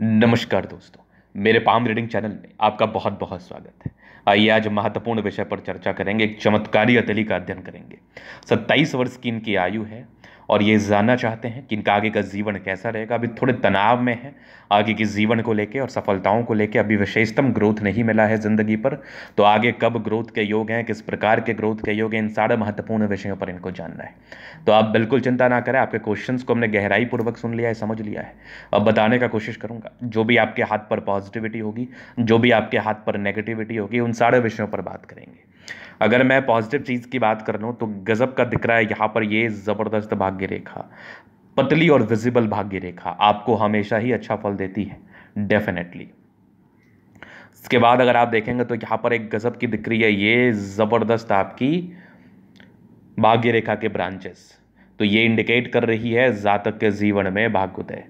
नमस्कार दोस्तों मेरे पाम रीडिंग चैनल में आपका बहुत बहुत स्वागत है आइए आज महत्वपूर्ण विषय पर चर्चा करेंगे एक चमत्कारी अतली का अध्ययन करेंगे सत्ताईस वर्ष की इनकी आयु है और ये जानना चाहते हैं कि इनका आगे का जीवन कैसा रहेगा अभी थोड़े तनाव में है आगे के जीवन को लेके और सफलताओं को लेके अभी विशेषतम ग्रोथ नहीं मिला है ज़िंदगी पर तो आगे कब ग्रोथ के योग हैं किस प्रकार के ग्रोथ के योग हैं इन सारे महत्वपूर्ण विषयों पर इनको जानना है तो आप बिल्कुल चिंता ना करें आपके क्वेश्चन को हमने गहराई पूर्वक सुन लिया है समझ लिया है अब बताने का कोशिश करूँगा जो भी आपके हाथ पर पॉजिटिविटी होगी जो भी आपके हाथ पर नेगेटिविटी होगी उन सारे विषयों पर बात करेंगे अगर मैं पॉजिटिव चीज़ की बात कर लूँ तो गज़ब का दिख रहा है यहाँ पर ये ज़बरदस्त भाग्य रेखा पतली और विजिबल भाग्य रेखा आपको हमेशा ही अच्छा फल देती है डेफिनेटली इसके बाद अगर आप देखेंगे तो यहाँ पर एक गज़ब की दिख रही है ये ज़बरदस्त आपकी भाग्य रेखा के ब्रांचेस तो ये इंडिकेट कर रही है जातक के जीवन में भाग्योदय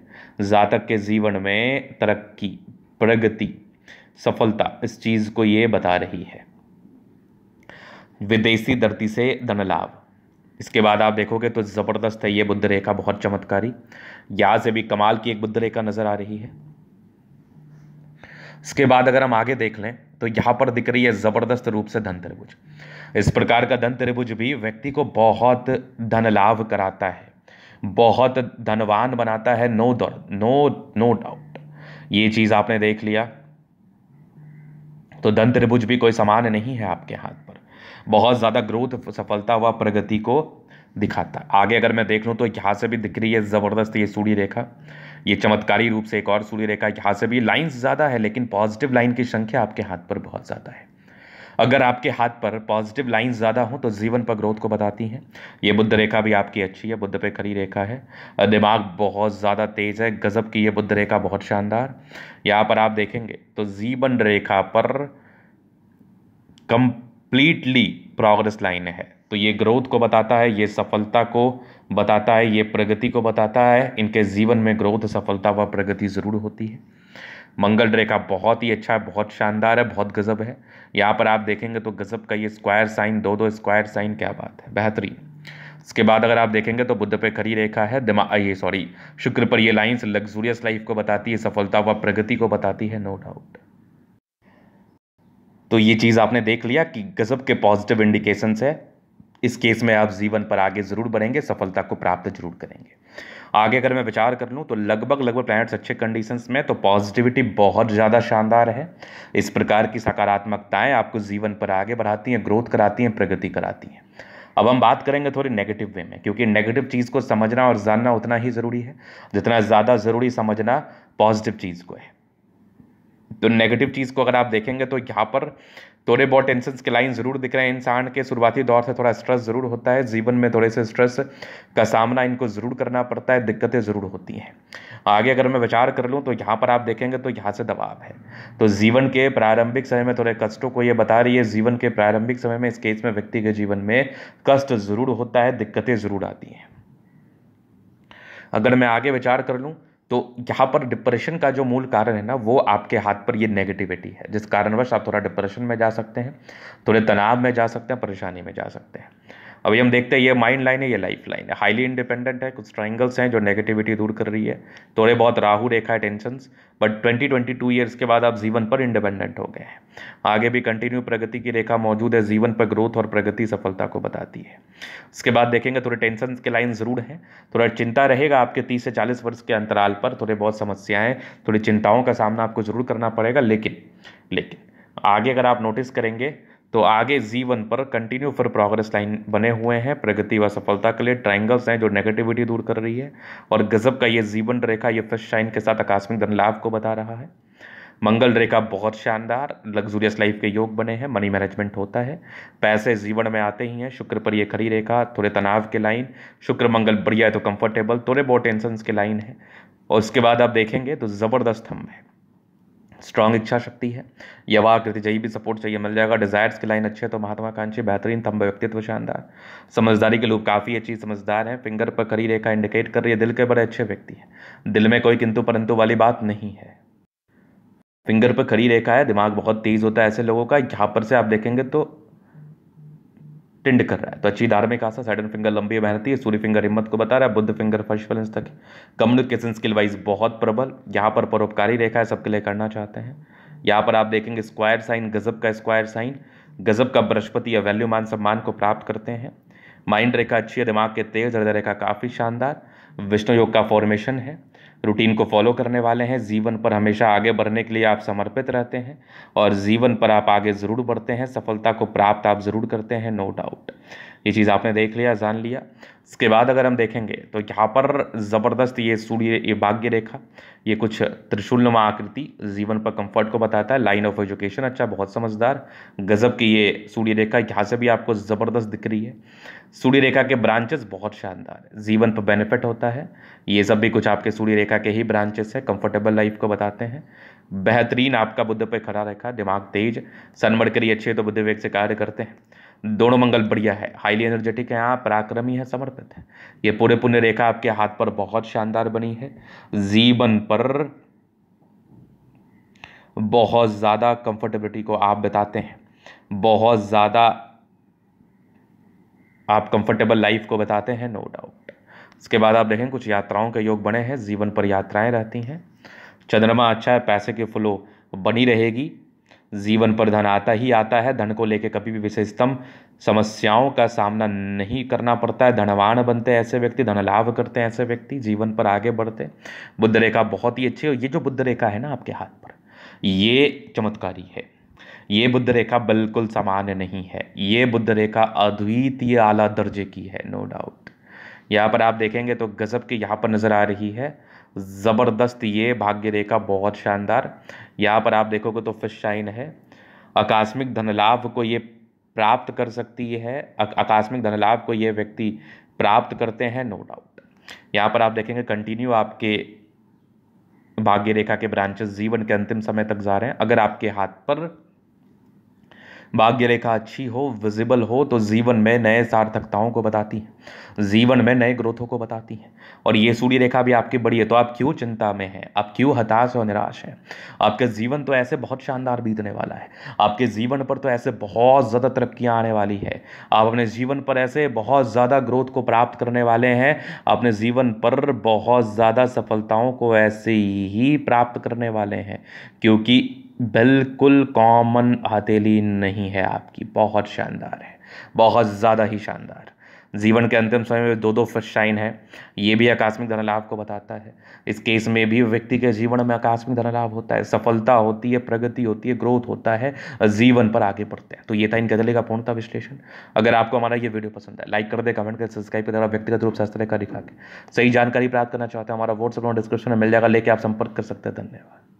जातक के जीवन में तरक्की प्रगति सफलता इस चीज़ को ये बता रही है विदेशी धरती से धन लाभ इसके बाद आप देखोगे तो ज़बरदस्त है ये बुद्ध रेखा बहुत चमत्कारी यहाँ से भी कमाल की एक बुद्ध रेखा नज़र आ रही है इसके बाद अगर हम आगे देख लें तो यहाँ पर दिख रही है ज़बरदस्त रूप से धन त्रिभुज इस प्रकार का धन त्रिभुज भी व्यक्ति को बहुत धन लाभ कराता है बहुत धनवान बनाता है नो दौर नो नो डाउट ये चीज़ आपने देख लिया तो धन त्रिभुज भी कोई समान नहीं है आपके हाथ पर बहुत ज़्यादा ग्रोथ सफलता व प्रगति को दिखाता है आगे अगर मैं देख लूँ तो यहाँ से भी दिख रही है ज़बरदस्त ये सूढ़ी रेखा ये चमत्कारी रूप से एक और सूर्य रेखा यहाँ से भी लाइन्स ज़्यादा है लेकिन पॉजिटिव लाइन की संख्या आपके हाथ पर बहुत ज़्यादा है अगर आपके हाथ पर पॉजिटिव लाइंस ज़्यादा हो तो जीवन पर ग्रोथ को बताती हैं ये बुद्ध रेखा भी आपकी अच्छी है बुद्ध पे खड़ी रेखा है दिमाग बहुत ज़्यादा तेज़ है गज़ब की ये बुद्ध रेखा बहुत शानदार यहाँ पर आप देखेंगे तो जीवन रेखा पर कम कंप्लीटली प्रोग्रेस लाइन है तो ये ग्रोथ को बताता है ये सफलता को बताता है ये प्रगति को बताता है इनके जीवन में ग्रोथ सफलता व प्रगति ज़रूर होती है मंगल रेखा बहुत ही अच्छा है बहुत शानदार है बहुत गज़ब है यहाँ पर आप देखेंगे तो गज़ब का ये स्क्वायर साइन दो दो स्क्वायर साइन क्या बात है बेहतरीन इसके बाद अगर आप देखेंगे तो बुद्ध पे खरी रेखा है दिमाग ये सॉरी शुक्र पर ये लाइंस लग्जूरियस लाइफ को बताती है सफलता व प्रगति को बताती है नो डाउट तो ये चीज़ आपने देख लिया कि गज़ब के पॉजिटिव इंडिकेशंस है इस केस में आप जीवन पर आगे ज़रूर बढ़ेंगे सफलता को प्राप्त जरूर करेंगे आगे अगर मैं विचार कर लूँ तो लगभग लगभग प्लैनेट्स अच्छे कंडीशंस में तो पॉजिटिविटी बहुत ज़्यादा शानदार है इस प्रकार की सकारात्मकताएं आपको जीवन पर आगे बढ़ाती हैं ग्रोथ कराती हैं प्रगति कराती हैं अब हम बात करेंगे थोड़ी नेगेटिव वे में क्योंकि नेगेटिव चीज़ को समझना और जानना उतना ही ज़रूरी है जितना ज़्यादा ज़रूरी समझना पॉजिटिव चीज़ को है तो नेगेटिव चीज़ को अगर आप देखेंगे तो यहाँ पर थोड़े बहुत टेंशन के लाइन ज़रूर दिख रहे हैं इंसान के शुरुआती दौर से थोड़ा स्ट्रेस ज़रूर होता है जीवन में थोड़े से स्ट्रेस का सामना इनको ज़रूर करना पड़ता है दिक्कतें ज़रूर होती हैं आगे अगर मैं विचार कर लूँ तो यहाँ पर आप देखेंगे तो यहाँ से दबाव है तो जीवन के प्रारंभिक समय में थोड़े कष्टों को ये बता रही है जीवन के प्रारंभिक समय में इस केस में व्यक्ति के जीवन में कष्ट ज़रूर होता है दिक्कतें ज़रूर आती हैं अगर मैं आगे विचार कर लूँ तो यहाँ पर डिप्रेशन का जो मूल कारण है ना वो आपके हाथ पर ये नेगेटिविटी है जिस कारणवश आप थोड़ा डिप्रेशन में जा सकते हैं थोड़े तनाव में जा सकते हैं परेशानी में जा सकते हैं अभी हम देखते हैं ये माइंड लाइन है ये लाइफ लाइन है हाईली इंडिपेंडेंट है कुछ ट्राइंगल्स हैं जो नेगेटिविटी दूर कर रही है थोड़े बहुत राहु रेखा है tensions but twenty twenty two years के बाद आप जीवन पर इंडिपेंडेंट हो गए हैं आगे भी कंटिन्यू प्रगति की रेखा मौजूद है जीवन पर ग्रोथ और प्रगति सफलता को बताती है उसके बाद देखेंगे थोड़े टेंशन के लाइन ज़रूर हैं थोड़ा चिंता रहेगा आपके तीस से चालीस वर्ष के अंतराल पर थोड़े बहुत समस्याएँ थोड़ी चिंताओं का सामना आपको ज़रूर करना पड़ेगा लेकिन लेकिन आगे अगर आप नोटिस करेंगे तो आगे जीवन पर कंटिन्यू फॉर प्रोग्रेस लाइन बने हुए हैं प्रगति व सफलता के लिए ट्राइंगल्स हैं जो नेगेटिविटी दूर कर रही है और गजब का ये जीवन रेखा ये फर्स्ट शाइन के साथ आकस्मिक धन लाभ को बता रहा है मंगल रेखा बहुत शानदार लग्जूरियस लाइफ के योग बने हैं मनी मैनेजमेंट होता है पैसे जीवन में आते ही हैं शुक्र पर ये खड़ी रेखा थोड़े तनाव के लाइन शुक्र मंगल बढ़िया है तो कंफर्टेबल थोड़े बहुत टेंशन के लाइन है और उसके बाद आप देखेंगे तो ज़बरदस्त हम है स्ट्रॉन्ग इच्छा शक्ति है यवा कृति जय भी सपोर्ट चाहिए मिल जाएगा डिज़ायर्स की लाइन अच्छी है तो महत्वाकांक्षी बेहतरीन थम्ब व्यक्तित्व शानदार समझदारी के लोग काफ़ी अच्छी समझदार हैं फिंगर पर करी रेखा इंडिकेट कर रही है दिल के बड़े अच्छे व्यक्ति हैं दिल में कोई किंतु परंतु वाली बात नहीं है फिंगर पर खड़ी रेखा है दिमाग बहुत तेज़ होता है ऐसे लोगों का यहाँ पर से आप देखेंगे तो टिंड कर रहा है तो अच्छी धार्मिक आशा खासा फिंगर लंबी मेहनती है सूर्य फिंगर हिम्मत को बता रहा है बुद्ध फिंगर फर्स्ट बैलेंस तक कम्युनिकेशन स्किल वाइज बहुत प्रबल यहाँ पर परोपकारी रेखा है सबके लिए करना चाहते हैं यहाँ पर आप देखेंगे स्क्वायर साइन गजब का स्क्वायर साइन गजब का बृहस्पति या वैल्यू मान सम्मान को प्राप्त करते हैं माइंड रेखा अच्छी है दिमाग के तेज हृदय रेखा काफ़ी शानदार विष्णु योग का फॉर्मेशन है रूटीन को फॉलो करने वाले हैं जीवन पर हमेशा आगे बढ़ने के लिए आप समर्पित रहते हैं और जीवन पर आप आगे ज़रूर बढ़ते हैं सफलता को प्राप्त आप ज़रूर करते हैं नो डाउट ये चीज़ आपने देख लिया जान लिया इसके बाद अगर हम देखेंगे तो यहाँ पर ज़बरदस्त ये सूर्य ये भाग्य रेखा ये कुछ त्रिशूलनुमा आकृति जीवन पर कंफर्ट को बताता है लाइन ऑफ एजुकेशन अच्छा बहुत समझदार गज़ब की ये सूर्य रेखा यहाँ से भी आपको ज़बरदस्त दिख रही है सूर्य रेखा के ब्रांचेस बहुत शानदार है जीवन पर बेनिफिट होता है ये सब भी कुछ आपके सूर्य रेखा के ही ब्रांचेस है कंफर्टेबल लाइफ को बताते हैं बेहतरीन आपका बुद्ध पर खड़ा रेखा दिमाग तेज सनमड़ लिए अच्छे तो बुद्ध वेग से कार्य करते हैं दोनों मंगल बढ़िया है हाईली एनर्जेटिक है आप पराक्रमी है समर्पित है ये पूरे पुण्य रेखा आपके हाथ पर बहुत शानदार बनी है जीवन पर बहुत ज़्यादा कंफर्टेबिलिटी को आप बताते हैं बहुत ज़्यादा आप कंफर्टेबल लाइफ को बताते हैं नो डाउट इसके बाद आप देखें कुछ यात्राओं के योग बने हैं जीवन पर यात्राएं रहती हैं चंद्रमा अच्छा है पैसे की फ्लो बनी रहेगी जीवन पर धन आता ही आता है धन को लेकर कभी भी विशेषतम समस्याओं का सामना नहीं करना पड़ता है धनवान बनते हैं ऐसे व्यक्ति धन लाभ करते हैं ऐसे व्यक्ति जीवन पर आगे बढ़ते बुद्ध रेखा बहुत ही अच्छी है ये जो बुद्ध रेखा है ना आपके हाथ पर ये चमत्कारी है ये बुद्ध रेखा बिल्कुल सामान्य नहीं है ये बुद्ध रेखा अद्वितीय आला दर्जे की है नो डाउट यहाँ पर आप देखेंगे तो गज़ब की यहाँ पर नज़र आ रही है ज़बरदस्त ये भाग्य रेखा बहुत शानदार यहाँ पर आप देखोगे तो फिश शाइन है आकस्मिक धनलाभ को ये प्राप्त कर सकती है आकस्मिक धनलाभ को ये व्यक्ति प्राप्त करते हैं नो डाउट यहाँ पर आप देखेंगे कंटिन्यू आपके भाग्य रेखा के ब्रांचेस जीवन के अंतिम समय तक जा रहे हैं अगर आपके हाथ पर भाग्य रेखा अच्छी हो विजिबल हो तो जीवन में नए सार्थकताओं को बताती है जीवन में नए ग्रोथों को बताती हैं और ये सूर्य रेखा भी आपकी बड़ी है तो आप क्यों चिंता में हैं आप क्यों हताश और निराश हैं आपका जीवन तो ऐसे बहुत शानदार बीतने वाला है आपके जीवन पर तो ऐसे बहुत ज़्यादा तरक्कियाँ आने वाली है आप अपने जीवन पर ऐसे बहुत ज़्यादा ग्रोथ को प्राप्त करने वाले हैं अपने जीवन पर बहुत ज़्यादा सफलताओं को ऐसे ही प्राप्त करने वाले हैं क्योंकि बिल्कुल कॉमन हथेली नहीं है आपकी बहुत शानदार है बहुत ज़्यादा ही शानदार जीवन के अंतिम समय में दो दो फर्स्ट शाइन है ये भी आकस्मिक धनलाभ को बताता है इस केस में भी व्यक्ति के जीवन में आकस्मिक धनलाभ होता है सफलता होती है प्रगति होती है ग्रोथ होता है जीवन पर आगे बढ़ते हैं तो ये था इन गजले का पूर्णता विश्लेषण अगर आपको हमारा ये वीडियो पसंद है लाइक कर दे कमेंट कर सब्सक्राइब कर व्यक्तिगत रूप से तरह का दिखा के सही जानकारी प्राप्त करना चाहते हैं हमारा व्हाट्सअप डिस्क्रिप्शन में मिल जाएगा लेके आप संपर्क कर सकते हैं धन्यवाद